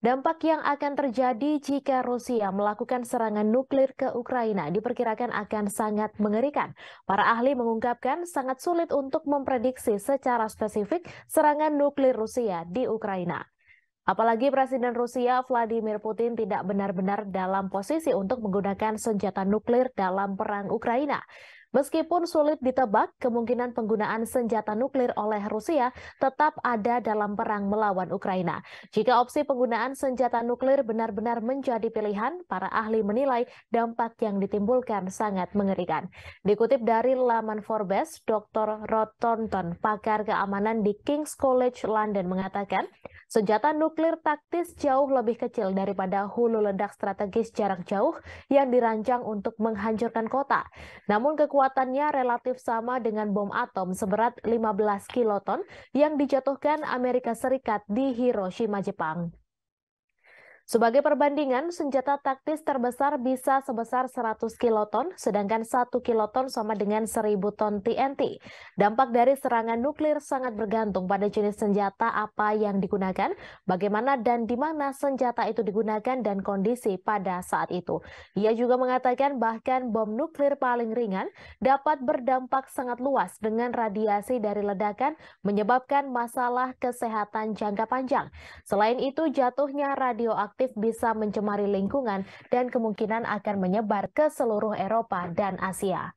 Dampak yang akan terjadi jika Rusia melakukan serangan nuklir ke Ukraina diperkirakan akan sangat mengerikan. Para ahli mengungkapkan sangat sulit untuk memprediksi secara spesifik serangan nuklir Rusia di Ukraina. Apalagi Presiden Rusia Vladimir Putin tidak benar-benar dalam posisi untuk menggunakan senjata nuklir dalam perang Ukraina. Meskipun sulit ditebak, kemungkinan penggunaan senjata nuklir oleh Rusia tetap ada dalam perang melawan Ukraina. Jika opsi penggunaan senjata nuklir benar-benar menjadi pilihan, para ahli menilai dampak yang ditimbulkan sangat mengerikan. Dikutip dari laman Forbes, Dr. Rod Thornton, pakar keamanan di King's College London mengatakan, Senjata nuklir taktis jauh lebih kecil daripada hulu ledak strategis jarak jauh yang dirancang untuk menghancurkan kota. Namun kekuatannya relatif sama dengan bom atom seberat 15 kiloton yang dijatuhkan Amerika Serikat di Hiroshima, Jepang. Sebagai perbandingan, senjata taktis terbesar bisa sebesar 100 kiloton, sedangkan 1 kiloton sama dengan 1000 ton TNT. Dampak dari serangan nuklir sangat bergantung pada jenis senjata apa yang digunakan, bagaimana dan di mana senjata itu digunakan dan kondisi pada saat itu. Ia juga mengatakan bahkan bom nuklir paling ringan dapat berdampak sangat luas dengan radiasi dari ledakan menyebabkan masalah kesehatan jangka panjang. Selain itu, jatuhnya radioaktif radioaktif bisa mencemari lingkungan dan kemungkinan akan menyebar ke seluruh Eropa dan Asia.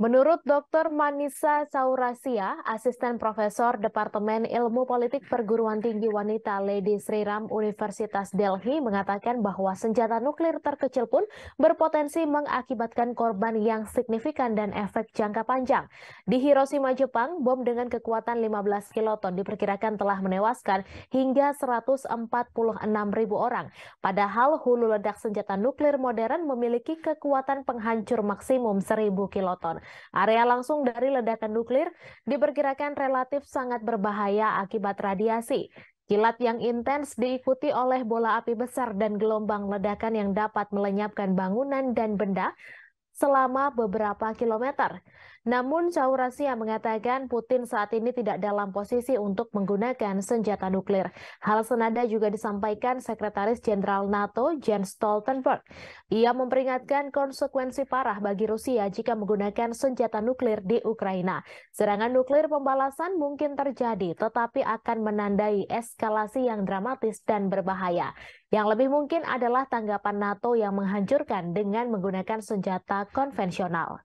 Menurut Dr. Manisa Saurasia, asisten profesor Departemen Ilmu Politik Perguruan Tinggi Wanita Lady Sriram Universitas Delhi mengatakan bahwa senjata nuklir terkecil pun berpotensi mengakibatkan korban yang signifikan dan efek jangka panjang. Di Hiroshima, Jepang, bom dengan kekuatan 15 kiloton diperkirakan telah menewaskan hingga 146 ribu orang. Padahal hulu ledak senjata nuklir modern memiliki kekuatan penghancur maksimum 1000 kiloton. Area langsung dari ledakan nuklir diperkirakan relatif sangat berbahaya akibat radiasi. Kilat yang intens diikuti oleh bola api besar dan gelombang ledakan yang dapat melenyapkan bangunan dan benda selama beberapa kilometer. Namun Rusia mengatakan Putin saat ini tidak dalam posisi untuk menggunakan senjata nuklir. Hal senada juga disampaikan Sekretaris Jenderal NATO Jens Stoltenberg. Ia memperingatkan konsekuensi parah bagi Rusia jika menggunakan senjata nuklir di Ukraina. Serangan nuklir pembalasan mungkin terjadi tetapi akan menandai eskalasi yang dramatis dan berbahaya. Yang lebih mungkin adalah tanggapan NATO yang menghancurkan dengan menggunakan senjata konvensional.